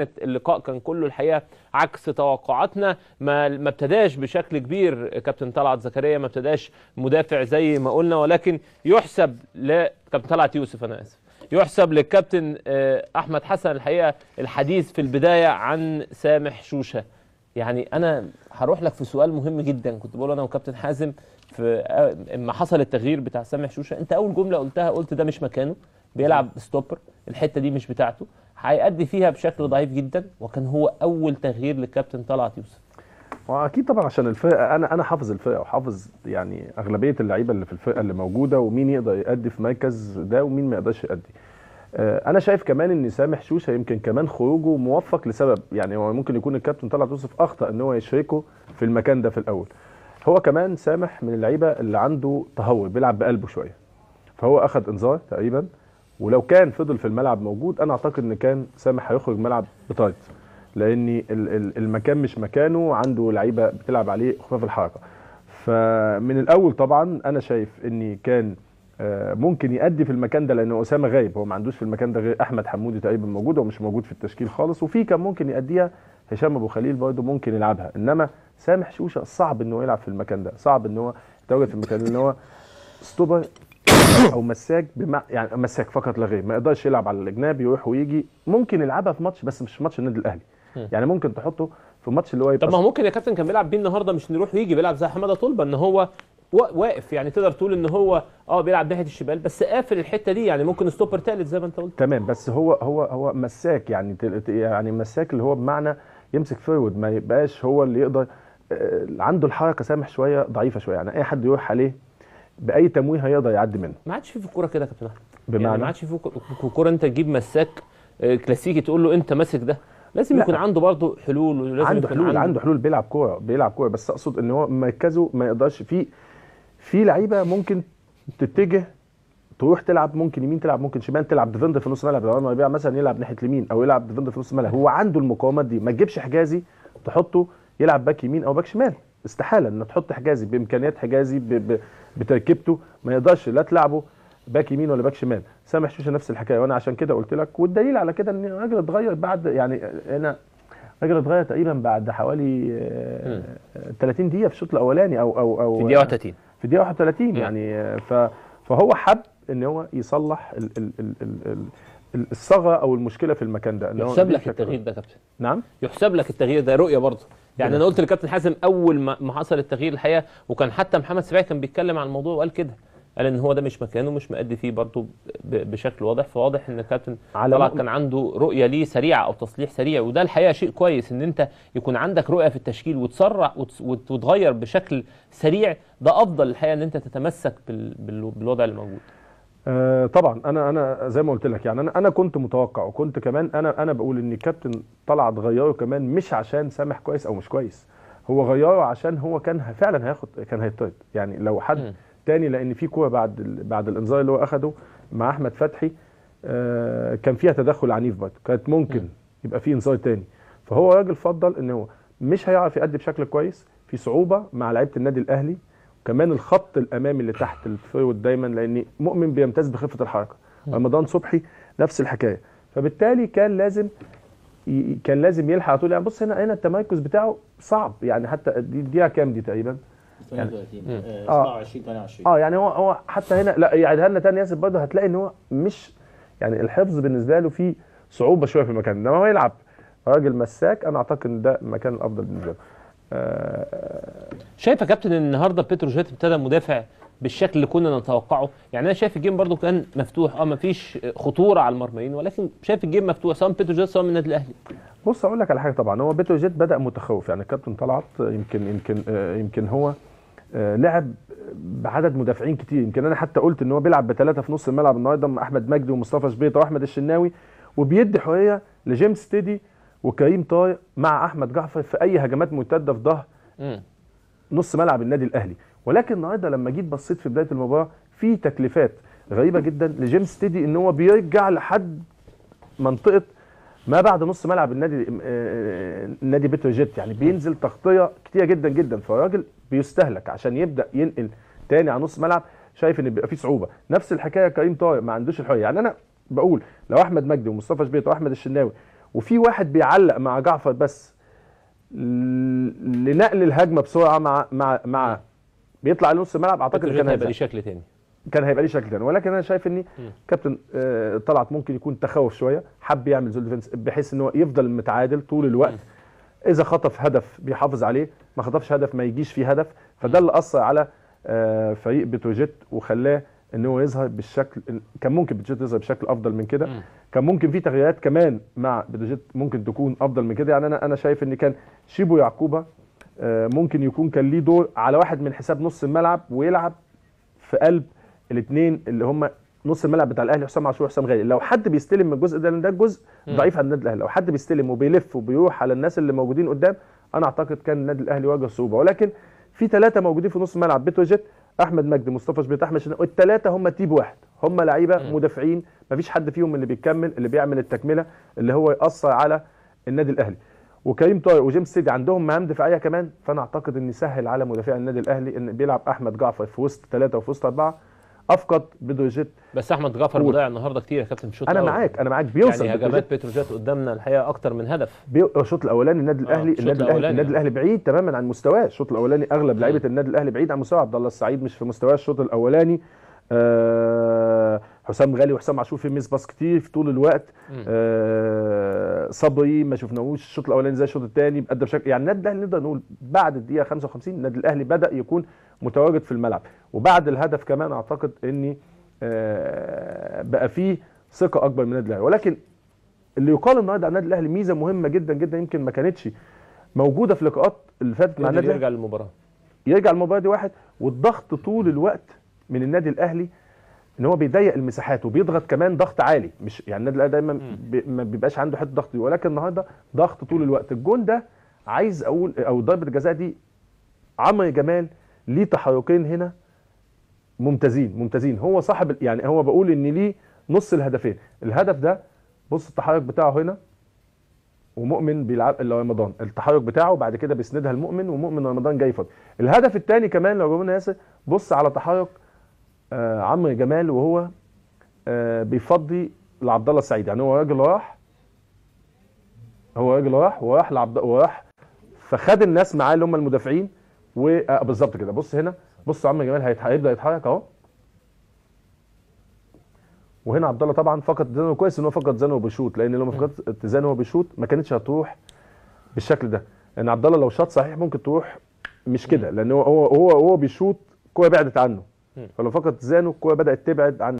كانت اللقاء كان كله الحقيقه عكس توقعاتنا ما ما ابتداش بشكل كبير كابتن طلعت زكريا ما ابتداش مدافع زي ما قلنا ولكن يحسب لكابتن طلعت يوسف انا اسف يحسب للكابتن آه، احمد حسن الحقيقه الحديث في البدايه عن سامح شوشه يعني انا هروح لك في سؤال مهم جدا كنت بقول انا وكابتن حازم في آه، اما حصل التغيير بتاع سامح شوشه انت اول جمله قلتها قلت ده مش مكانه بيلعب ستوبر الحته دي مش بتاعته هيأدي فيها بشكل ضعيف جدا وكان هو اول تغيير للكابتن طلعت يوسف واكيد طبعا عشان الفرقه انا انا حافظ الفرقه وحافظ يعني اغلبيه اللعيبه اللي في الفرقه اللي موجوده ومين يقدر يأدي في مركز ده ومين ما يقدرش يأدي آه، انا شايف كمان ان سامح شوشه يمكن كمان خروجه موفق لسبب يعني هو ممكن يكون الكابتن طلعت يوسف اخطا ان هو يشركه في المكان ده في الاول هو كمان سامح من اللعيبه اللي عنده تهور بيلعب بقلبه شويه فهو اخذ انذار تقريبا ولو كان فضل في الملعب موجود انا اعتقد ان كان سامح هيخرج الملعب بتايت لان المكان مش مكانه عنده لعيبه بتلعب عليه خفاف الحركه فمن الاول طبعا انا شايف ان كان آه، ممكن يأدي في المكان ده لان اسامه غايب هو ما عندوش في المكان ده غير احمد حمودي تقريبا موجود هو مش موجود في التشكيل خالص وفي كان ممكن يأديها هشام ابو خليل برضه ممكن يلعبها انما سامح شوشه صعب ان هو يلعب في المكان ده صعب ان هو يتواجد في المكان ده ان هو ستوبر او مساك بمع... يعني مساك فقط لا غير ما يقدرش يلعب على الاجنبي يروح ويجي ممكن يلعبها في ماتش بس مش ماتش النادي الاهلي يعني ممكن تحطه في ماتش اللي هو يبقى طب ما هو ممكن يا كابتن كان بيلعب بيه النهارده مش نروح ويجي بيلعب زي حماده طلبه ان هو واقف يعني تقدر تقول ان هو اه بيلعب ناحيه الشمال بس قافل الحته دي يعني ممكن ستوبر ثالث زي ما انت قلت تمام بس هو هو هو مساك يعني يعني مساك اللي هو بمعنى يمسك فورورد ما يبقاش هو اللي يقدر آه، عنده الحركه سامح شويه ضعيفه شويه يعني اي حد يروح عليه باي تمويه هيقدر يعدي منه ما عادش في في الكوره كده يا كابتن احمد يعني بمعنى يعني ما عادش في كوره انت تجيب مساك آه، كلاسيكي تقول له انت ماسك ده لازم لا. يكون عنده برضه حلول ولازم عنده يكون حلول عنده, عنده حلول بيلعب كوره بيلعب كوره بس اقصد ان هو مركزه ما يقدرش في في لعيبه ممكن تتجه تروح تلعب ممكن يمين تلعب ممكن شمال تلعب ديفندر في نص الملعب لو بيلعب مثلا يلعب ناحيه اليمين او يلعب ديفندر في نص الملعب هو عنده المقاومات دي ما تجيبش حجازي تحطه يلعب باك يمين او باك شمال استحاله ان تحط حجازي بامكانيات حجازي بتركيبته ما يقدرش لا تلعبه باك يمين ولا باك شمال سامح شوشه نفس الحكايه وانا عشان كده قلت لك والدليل على كده ان اجر اتغير بعد يعني انا اجر اتغير تقريبا بعد حوالي 30 آه، دقيقه في الشوط الاولاني او او او في الدقيقه 31 في الدقيقه 31 يعني آه، فهو حب ان هو يصلح ال ال ال ال الصغة او المشكله في المكان ده إن يحسب لك التغيير ده يا كابتن نعم يحسب لك التغيير ده رؤيه برضه يعني انا قلت لكابتن حازم اول ما حصل التغيير الحقيقه وكان حتى محمد سبعي كان بيتكلم عن الموضوع وقال كده قال ان هو ده مش مكانه مش مأدي فيه برضه بشكل واضح فواضح ان الكابتن طبعا كان عنده رؤيه ليه سريعه او تصليح سريع وده الحقيقه شيء كويس ان انت يكون عندك رؤيه في التشكيل وتسرع وتغير بشكل سريع ده افضل الحقيقه ان انت تتمسك بالوضع اللي موجود آه طبعا انا انا زي ما قلت لك يعني انا انا كنت متوقع وكنت كمان انا انا بقول ان الكابتن طلعت غيره كمان مش عشان سامح كويس او مش كويس هو غيره عشان هو كان فعلا هياخد كان هيطرد يعني لو حد تاني لان في كوره بعد بعد الانذار اللي هو اخده مع احمد فتحي آه كان فيها تدخل عنيف برضه كانت ممكن يبقى في انذار تاني فهو راجل فضل ان هو مش هيعرف يأدي بشكل كويس في صعوبه مع لعيبه النادي الاهلي كمان الخط الامامي اللي تحت الثيود دايما لان مؤمن بيمتاز بخفه الحركه رمضان صبحي نفس الحكايه فبالتالي كان لازم كان لازم يلحق طول يعني بص هنا هنا التمركز بتاعه صعب يعني حتى دي الدقيقه كام دي تقريبا؟ يعني آه 27 آه. 28 اه يعني هو هو حتى هنا لا يعيدها لنا تاني ياسر برضه هتلاقي ان هو مش يعني الحفظ بالنسبه له فيه صعوبه شويه في المكان ده ما هو يلعب راجل مساك انا اعتقد ان ده المكان الافضل بالنسبه له آه، شايف يا كابتن ان النهارده بتروجيت ابتدى مدافع بالشكل اللي كنا نتوقعه يعني انا شايف الجيم برده كان مفتوح اه مفيش خطوره على المرميين ولكن شايف الجيم مفتوح سواء بتروجيت سواء من النادي الاهلي بص اقول لك على حاجه طبعا هو بتروجيت بدا متخوف يعني الكابتن طلعت يمكن يمكن آه، يمكن هو آه، لعب بعدد مدافعين كتير يمكن انا حتى قلت ان هو بيلعب بثلاثه في نص الملعب النهارده احمد مجدي ومصطفى شبيطه واحمد الشناوي وبيدي حريه لجيمس تيدي وكريم طارق مع احمد جعفر في اي هجمات مرتده في ظهر نص ملعب النادي الاهلي ولكن النهارده لما جيت بصيت في بدايه المباراه في تكليفات غريبه جدا لجيمس تيدي ان هو بيرجع لحد منطقه ما بعد نص ملعب النادي النادي آه، بتروجيت يعني بينزل تغطيه كتيره جدا جدا فالراجل بيستهلك عشان يبدا ينقل تاني على نص ملعب شايف ان بيبقى فيه صعوبه نفس الحكايه كريم طارق ما عندوش الحريه يعني انا بقول لو احمد مجدي ومصطفى شبيط واحمد الشناوي وفي واحد بيعلق مع جعفر بس لنقل الهجمه بسرعه مع مع مع بيطلع لنص الملعب اعتقد كان هيبقى ليه شكل تاني كان هيبقى ليه شكل تاني ولكن انا شايف ان كابتن آه، طلعت ممكن يكون تخوف شويه حب يعمل زول ديفنس بحيث ان هو يفضل متعادل طول الوقت اذا خطف هدف بيحافظ عليه ما خطفش هدف ما يجيش فيه هدف فده اللي اثر على آه، فريق بتروجيت وخلاه ان هو يظهر بالشكل كان ممكن بتروجيت يظهر بشكل افضل من كده كان ممكن في تغييرات كمان مع بتروجيت ممكن تكون افضل من كده يعني انا انا شايف ان كان شيبو يعقوبه آه، ممكن يكون كان ليه دور على واحد من حساب نص الملعب ويلعب في قلب الاثنين اللي هم نص الملعب بتاع الاهلي حسام عاشور وحسام غالي لو حد بيستلم من الجزء ده لان ده الجزء ضعيف على النادي الاهلي لو حد بيستلم وبيلف وبيروح على الناس اللي موجودين قدام انا اعتقد كان النادي الاهلي واجه صعوبه ولكن في ثلاثه موجودين في نص الملعب بتروجيت احمد مجدي مصطفى شبيط احمد شناوي الثلاثه هم تيب واحد هم لعيبه مدافعين مفيش حد فيهم اللي بيكمل اللي بيعمل التكمله اللي هو ياثر على النادي الاهلي وكريم طارق وجيمس سيدي عندهم مهام دفاعيه كمان فانا اعتقد ان سهل على مدافع النادي الاهلي ان بيلعب احمد جعفر في وسط ثلاثه وفي وسط اربعه افقد بيدروجيت بس احمد جعفر مضيع النهارده كتير يا كابتن في الشوط انا معاك انا معاك بيوصل يعني هجمات بتروجيت قدامنا الحقيقه اكتر من هدف الشوط الاولاني النادي آه، الاهلي النادي الاهلي النادي الاهلي بعيد تماما عن مستواه الشوط الاولاني اغلب لعيبه النادي الاهلي بعيد عن مستواه عبد الله السعيد مش في مستواه الشوط الاولاني آه، حسام غالي وحسام عاشور في ميس باس كتير في طول الوقت آه، صبري ما شفناهوش الشوط الاولاني زي الشوط الثاني بقدر بشكل يعني النادي الاهلي نقدر نقول بعد الدقيقه 55 النادي الاهلي بدا يكون متواجد في الملعب وبعد الهدف كمان اعتقد اني آه، بقى فيه ثقه اكبر من النادي الاهلي ولكن اللي يقال النهارده عن النادي الاهلي ميزه مهمه جدا جدا يمكن ما كانتش موجوده في لقاءات اللي فاتت مع النادي يرجع للمباراه يرجع المباراه دي واحد والضغط طول الوقت من النادي الاهلي ان هو بيضيق المساحات وبيضغط كمان ضغط عالي مش يعني النادي الاهلي دايما ما بيبقاش عنده حته ضغط ولكن النهارده ضغط طول الوقت الجون ده عايز اقول او ضربه الجزاء دي عمرو جمال ليه تحركين هنا ممتازين ممتازين هو صاحب يعني هو بقول ان ليه نص الهدفين الهدف ده بص التحرك بتاعه هنا ومؤمن بيلعب الا رمضان التحرك بتاعه بعد كده بيسندها المؤمن ومؤمن رمضان جاي فاضي الهدف الثاني كمان لو جابونا ياسر بص على تحرك آه، عمرو جمال وهو آه، بيفضي لعبد الله السعيد يعني هو راجل راح هو راجل راح وراح لعبد وراح فخد الناس معاه اللي هم المدافعين وبالظبط آه، كده بص هنا بص عمرو جمال هيبدا يتحرك اهو وهنا عبد الله طبعا فقد اتزانه كويس ان هو فقد اتزانه بشوط لان لو ما فقدت زانو بشوط ما كانتش هتروح بالشكل ده لان عبد الله لو شاط صحيح ممكن تروح مش كده لان هو هو هو, هو بيشوط كوره بعدت عنه فلو فقد زانه الكوره بدات تبعد عن